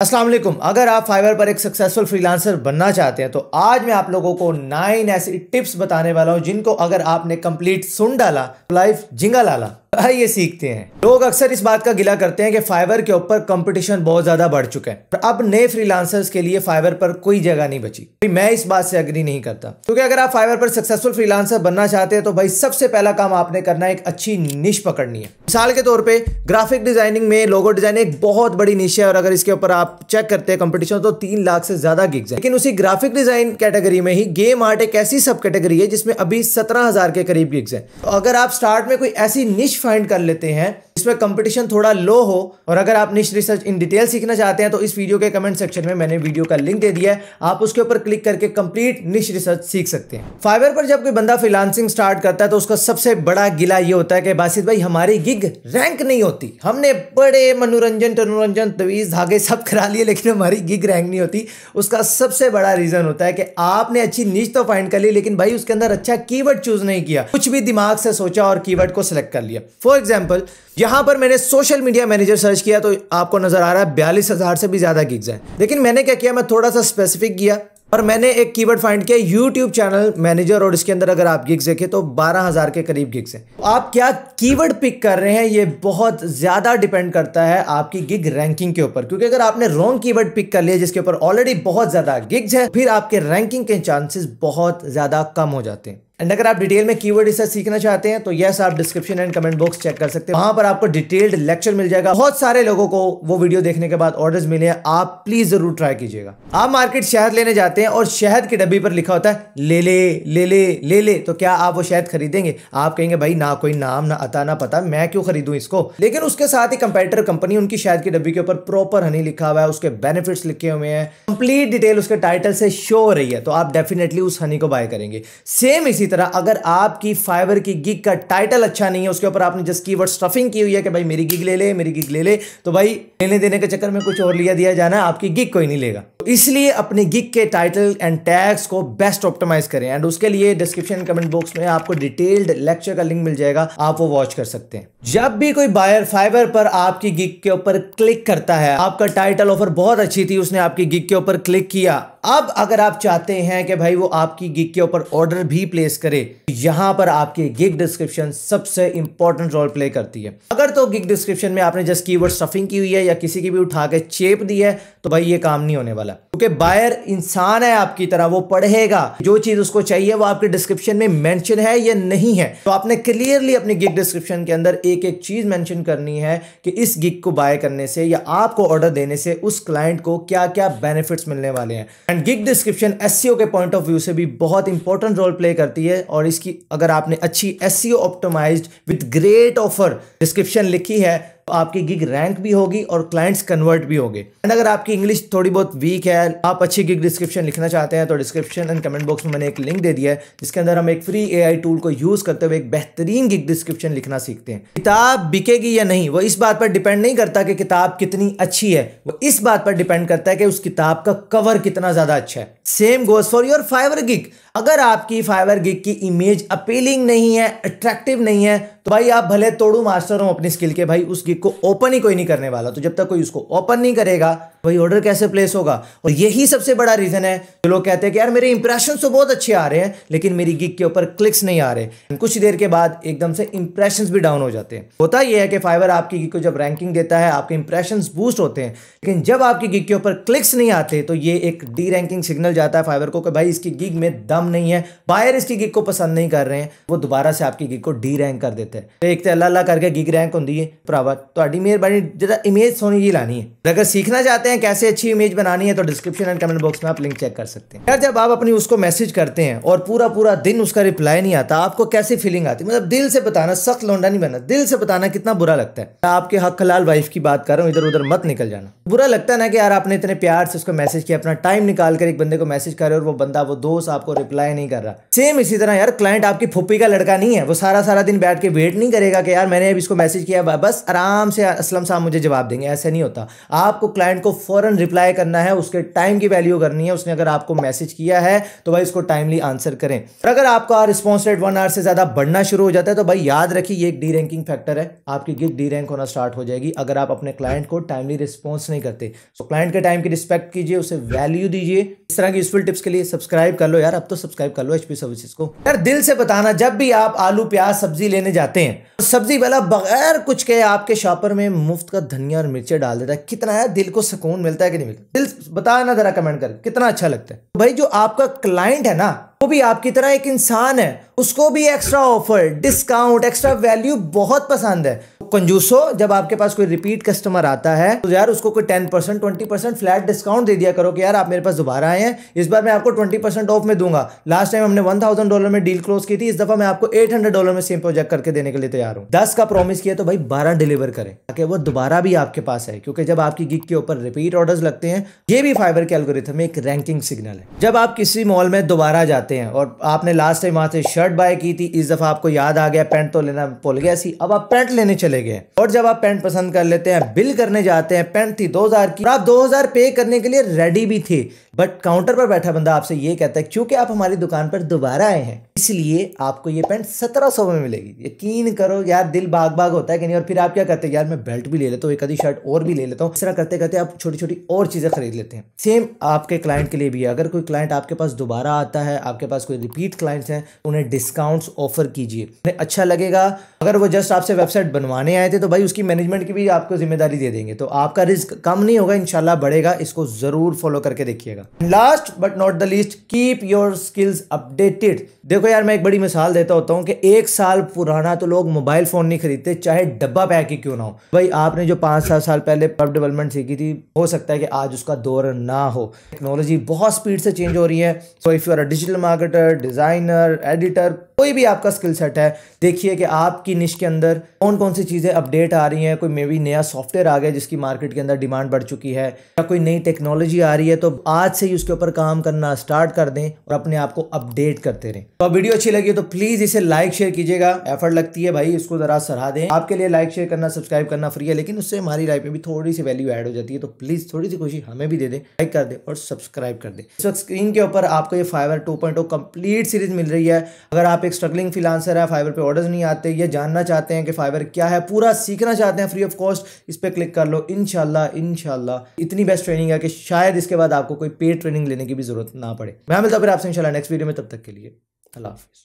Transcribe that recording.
असलम अगर आप फाइबर पर एक सक्सेसफुल फ्रीलांसर बनना चाहते हैं तो आज मैं आप लोगों को नाइन ऐसी टिप्स बताने वाला हूं जिनको अगर आपने कंप्लीट सुन डाला तो लाइफ जिंगा लाला आइए सीखते हैं लोग अक्सर इस बात का गिला करते हैं कि फाइवर के ऊपर कंपटीशन बहुत ज्यादा बढ़ चुका है पर अब नए फ्रीलांसर्स के लिए फाइवर पर कोई जगह नहीं बची तो मैं इस बात से अग्री नहीं करता क्योंकि अगर आप फाइवर पर सक्सेसफुल फ्रीलांसर बनना चाहते हैं तो भाई सबसे पहला काम आपने करना एक अच्छी निश पकड़नी है मिसाल के तौर पर ग्राफिक डिजाइनिंग में लोगो डिजाइन एक बहुत बड़ी निश है और अगर इसके ऊपर आप चेक करते हैं कॉम्पिटिशन तो तीन लाख से ज्यादा गिग्स है लेकिन उसी ग्राफिक डिजाइन कैटेगरी में ही गेम आर्ट एक ऐसी सब कैटेगरी है जिसमें अभी सत्रह के करीब गिग्स है तो अगर आप स्टार्ट में कोई ऐसी निश फाइंड कर लेते हैं इसमें कंपटीशन थोड़ा लो हो और अगर आप निश रिसर्च इन डिटेल सीखना चाहते हैं तो इस वीडियो के कमेंट सेक्शन में मैंने वीडियो का लिंक दे दिया है आप उसके ऊपर क्लिक करके कंप्लीट निश रिसर्च सीख सकते हैं फाइबर पर जब कोई बंदा फिलानसिंग स्टार्ट करता है तो उसका सबसे बड़ा गिला ये होता है कि बासित भाई हमारी गिग रैंक नहीं होती हमने बड़े मनोरंजन टनोरंजन तवीज धागे सब करा लिए लेकिन हमारी गिग रैंक नहीं होती उसका सबसे बड़ा रीजन होता है कि आपने अच्छी नीच तो फाइंड कर ली लेकिन भाई उसके अंदर अच्छा कीवर्ड चूज नहीं किया कुछ भी दिमाग से सोचा और कीवर्ड को सिलेक्ट कर लिया फॉर एग्जाम्पल यहां पर मैंने सोशल मीडिया मैनेजर सर्च किया तो आपको नजर आ रहा है बयालीस हजार से भी ज्यादा गिग्स हैं लेकिन मैंने क्या किया मैं थोड़ा सा स्पेसिफिक किया और मैंने एक कीवर्ड फाइंड किया यूट्यूब चैनल मैनेजर और इसके अंदर अगर आप गिग्स देखें तो 12000 के करीब गिग्स हैं आप क्या कीवर्ड पिक कर रहे हैं ये बहुत ज़्यादा डिपेंड करता है आपकी गिग रैंकिंग के ऊपर क्योंकि अगर आपने रॉन्ग कीवर्ड पिक कर लिया जिसके ऊपर ऑलरेडी बहुत ज़्यादा गिग्स है फिर आपके रैंकिंग के चांसेस बहुत ज़्यादा कम हो जाते हैं एंड अगर आप डिटेल में कीवर्ड रिसर्च सीखना चाहते हैं तो यस आप description and comment box check कर सकते हैं वहां पर आपको डिटेल्ड लेक्चर मिल जाएगा बहुत सारे लोगों को वो वीडियो देखने के बाद ऑर्डर्स मिले हैं आप प्लीज जरूर ट्राई कीजिएगा आप मार्केट शहद लेने जाते हैं और शहद की डब्बी पर लिखा होता है ले ले ले ले ले ले तो क्या आप वो शहद खरीदेंगे आप कहेंगे भाई ना कोई नाम ना अता ना पता मैं क्यों खरीदू इसको लेकिन उसके साथ ही कंपेटर कंपनी उनकी शहद की डब्बी के ऊपर प्रॉपर हनी लिखा हुआ है उसके बेनिफिट्स लिखे हुए हैं कंप्लीट डिटेल उसके टाइटल से शो हो रही है तो आप डेफिनेटली उस हनी को बाय करेंगे सेम इसी इसी तरह अगर आपकी फाइवर की गिग का टाइटल अच्छा नहीं है उसके ऊपर आपने जस्ट कीवर्ड स्टफिंग की हुई है कि भाई मेरी गिग ले ले मेरी गिग ले ले तो भाई लेने देने के चक्कर में कुछ और लिया दिया जाना आपकी गिग कोई नहीं लेगा तो इसलिए अपने गिग के टाइटल एंड टैग्स को बेस्ट ऑप्टिमाइज करें एंड उसके लिए डिस्क्रिप्शन कमेंट बॉक्स में आपको डिटेल्ड लेक्चर का लिंक मिल जाएगा आप वो वॉच कर सकते हैं जब भी कोई बायर फाइबर पर आपकी गिग के ऊपर क्लिक करता है आपका टाइटल ऑफर बहुत अच्छी थी उसने आपकी गिग के ऊपर क्लिक किया अब अगर आप चाहते हैं कि भाई वो आपकी गिग के ऊपर ऑर्डर भी प्लेस प्लेस तो यहां पर आपके गिग डिस्क्रिप्शन सबसे इंपॉर्टेंट रोल प्ले करती है अगर तो गिग डिस्क्रिप्शन में आपने जस्ट कीवर्ड स्टफिंग की हुई है या किसी की भी उठा के चेप दी है तो भाई ये काम नहीं होने वाला क्योंकि बायर इंसान है आपकी तरह वो पढ़ेगा जो चीज़ उसको चाहिए वो आपके डिस्क्रिप्शन में मेंशन है या नहीं है तो आपने क्लियरली अपने गिग डिस्क्रिप्शन के अंदर एक एक चीज़ मेंशन करनी है कि इस गिग को बाय करने से या आपको ऑर्डर देने से उस क्लाइंट को क्या क्या बेनिफिट्स मिलने वाले हैं एंड गिग डिस्क्रिप्शन एस के पॉइंट ऑफ व्यू से भी बहुत इंपॉर्टेंट रोल प्ले करती है और इसकी अगर आपने अच्छी S C optimise with great offer description लिखी है आपकी गिग रैंक भी होगी और क्लाइंट्स कन्वर्ट भी होंगे एंड अगर आपकी इंग्लिश थोड़ी बहुत वीक है आप अच्छी गिग डिस्क्रिप्शन लिखना चाहते हैं तो डिस्क्रिप्शन एंड कमेंट बॉक्स में मैंने एक लिंक दे दिया है जिसके अंदर हम एक फ्री ए टूल को यूज करते हुए एक बेहतरीन गिग डिस्क्रिप्शन लिखना सीखते हैं किताब बिकेगी या नहीं वो इस बात पर डिपेंड नहीं करता कि किताब कितनी अच्छी है वो इस बात पर डिपेंड करता है कि उस किताब का कवर कितना ज्यादा अच्छा है same goes for your Fiverr gig अगर आपकी फाइवर गिग की इमेज अपीलिंग नहीं है अट्रैक्टिव नहीं है तो भाई आप भले तोड़ू मास्टर हो अपनी स्किल के भाई उस गिग को ओपन ही कोई नहीं करने वाला तो जब तक कोई उसको ओपन नहीं करेगा भाई ऑर्डर कैसे प्लेस होगा और यही सबसे बड़ा रीज़न है जो लोग कहते हैं कि यार मेरे इंप्रेशन तो बहुत अच्छे आ रहे हैं लेकिन मेरी गिग के ऊपर क्लिक्स नहीं आ रहे कुछ देर के बाद एकदम से इंप्रेशन भी डाउन हो जाते हैं होता यह है कि फाइवर आपकी गिग को जब रैंकिंग देता है आपके इंप्रेशन बूस्ट होते हैं लेकिन जब आपकी गिग के ऊपर क्लिक्स नहीं आते तो ये एक डी रैंकिंग सिग्नल जाता है फाइवर को कि भाई इसकी गिग में दम नहीं है बायर इसकी गिग को पसंद नहीं कर रहे हैं वो दोबारा से आपकी गिग को डी रैंक कर देते हैं तो एक तो अल्लाह करके गिग रैंक होंगी है भरावा तो मेहरबानी जरा इमेज सोनी जी लानी है अगर सीखना चाहते हैं हैं कैसे अच्छी इमेज बनानी है तो डिस्क्रिप्शन एंड कमेंट बॉक्स में आप लिंक चेक कर सकते हैं यार जब आप अपनी उसको मैसेज करते हैं और पूरा पूरा दिन उसका रिप्लाई नहीं आता आपको कैसी फीलिंग आती मतलब दिल से बताना सख्त लौंडा नहीं बनना दिल से बताना कितना बुरा लगता है मैं आपके हक हलाल वाइफ की बात कर रहा हूँ इधर उधर मत निकल जाना बुरा लगता है ना कि यार आपने इतने प्यार से उसको मैसेज किया अपना टाइम निकाल कर एक बंदे को मैसेज करे और वो बंदा वो दोस्त आपको रिप्लाई नहीं कर रहा सेम इसी तरह यार क्लाइंट आपकी फुप्पी का लड़का नहीं है वो सारा सारा दिन बैठ के वेट नहीं करेगा कि यार मैंने अभी इसको मैसेज किया बस आराम से असलम साहब मुझे जवाब देंगे ऐसे नहीं होता आपको क्लाइंट को फ़ौरन रिप्लाई करना है उसके टाइम की वैल्यू करनी है उसने अगर आपको मैसेज किया है तो भाई इसको टाइमली आंसर करें और अगर आपका रिस्पॉन्स रेट वन आवर से ज़्यादा बढ़ना शुरू हो जाता है तो भाई याद रखिए ये एक डी रैंकिंग फैक्टर है आपकी गिफ्ट डी रैंक होना स्टार्ट हो जाएगी अगर आप अपने क्लाइंट को टाइमली रिस्पॉन्स नहीं करते तो क्लाइंट के टाइम की रिस्पेक्ट कीजिए उसे वैल्यू दीजिए इस तरह की यूजफुल टिप्स के लिए सब्सक्राइब कर लो यार अब तो सब्सक्राइब कर लो एच सर्विसेज को यार दिल से बताना जब भी आप आलू प्याज सब्जी लेने जाते हैं तो सब्जी वाला बगैर कुछ के आपके शॉपर में मुफ्त का धनिया और मिर्चे डाल देता है कितना यार दिल को सुकून सुकून मिलता है कि नहीं मिलता दिल बताना ज़रा कमेंट कर कितना अच्छा लगता है तो भाई जो आपका क्लाइंट है ना वो भी आपकी तरह एक इंसान है उसको भी extra offer discount extra value बहुत पसंद है कंजूसो जब आपके पास कोई रिपीट कस्टमर आता है तो यार उसको कोई ten percent twenty percent flat discount दे दिया करो कि यार आप मेरे पास दोबारा आए हैं इस बार मैं आपको ट्वेंटी परसेंट ऑफ में दूंगा लास्ट टाइम हमने वन थाउजेंड डॉलर में डील क्लोज की थी इस दफा मैं आपको एट हंड्रेड डॉलर में सेम प्रोजेक्ट करके देने के लिए तैयार हूँ दस का प्रॉमिस किया तो भाई बारह डिलीवर करें ताकि वो दोबारा भी आपके पास है क्योंकि जब आपकी गिग के ऊपर रिपीट ऑर्डर लगते हैं ये भी फाइबर के एल्गोरिथम में एक रैंकिंग सिग्नल है जब आप किसी मॉल में दोबारा जाते जाते हैं और आपने लास्ट टाइम वहाँ से शर्ट बाय की थी इस दफ़ा आपको याद आ गया पेंट तो लेना भूल गया सी अब आप पेंट लेने चले गए और जब आप पेंट पसंद कर लेते हैं बिल करने जाते हैं पेंट थी 2000 की और आप 2000 पे करने के लिए रेडी भी थे बट काउंटर पर बैठा बंदा आपसे ये कहता है क्योंकि आप हमारी दुकान पर दोबारा आए हैं इसलिए आपको ये पेंट सत्रह सौ में मिलेगी यकीन करो यार दिल बाग बाग होता है कि नहीं और फिर आप क्या करते हैं यार मैं बेल्ट भी ले लेता हूँ एक आधी शर्ट और भी ले लेता हूँ इस तरह करते करते आप छोटी छोटी और चीज़ें खरीद लेते हैं सेम आपके क्लाइंट के लिए भी है अगर कोई क्लाइंट आपके पास दोबारा आता है आप आपके पास कोई रिपीट क्लाइंट्स हैं उन्हें डिस्काउंट्स ऑफर कीजिए उन्हें अच्छा लगेगा अगर वो जस्ट आपसे वेबसाइट बनवाने आए थे तो भाई उसकी मैनेजमेंट की भी आपको जिम्मेदारी दे देंगे तो आपका रिस्क कम नहीं होगा इनशाला बढ़ेगा इसको ज़रूर फॉलो करके देखिएगा last but not the least keep your skills updated देखो यार मैं एक बड़ी मिसाल देता होता हूँ कि एक साल पुराना तो लोग मोबाइल फ़ोन नहीं खरीदते चाहे डब्बा पैक ही क्यों ना हो भाई आपने जो पांच सात साल पहले वेब डेवलपमेंट सीखी थी हो सकता है कि आज उसका दौर ना हो टेक्नोलॉजी बहुत स्पीड से चेंज हो रही है so if you are digital marketer designer editor कोई भी आपका स्किल सेट है देखिए कि आपकी निश के अंदर कौन कौन सी चीज़ें अपडेट आ रही हैं कोई मे बी नया सॉफ्टवेयर आ गया जिसकी मार्केट के अंदर डिमांड बढ़ चुकी है या कोई नई टेक्नोलॉजी आ रही है तो आज से ही उसके ऊपर काम करना स्टार्ट कर दें और अपने आप को अपडेट करते रहें तो वीडियो अच्छी लगी तो प्लीज़ इसे लाइक शेयर कीजिएगा एफर्ट लगती है भाई इसको ज़रा सराह दें आपके लिए लाइक शेयर करना सब्सक्राइब करना फ्री है लेकिन उससे हमारी लाइफ में भी थोड़ी सी वैल्यू एड हो जाती है तो प्लीज़ थोड़ी सी खुशी हमें भी दे दें लाइक कर दें और सब्सक्राइब कर दें इस वक्त स्क्रीन के ऊपर आपको ये फाइवर टू कंटेंट कंप्लीट सीरीज मिल रही है अगर आप एक स्ट्रगलिंग फिलानसर है फाइबर पे ऑर्डर्स नहीं आते ये जानना चाहते हैं कि फाइबर क्या है पूरा सीखना चाहते हैं फ्री ऑफ कॉस्ट इस पर क्लिक कर लो इनशाला इनशाला इतनी बेस्ट ट्रेनिंग है कि शायद इसके बाद आपको कोई पेड ट्रेनिंग लेने की भी जरूरत ना पड़े मैं मिलता फिर आपसे इनशाला नेक्स्ट वीडियो में तब तक के लिए अल्लाह हाफिज़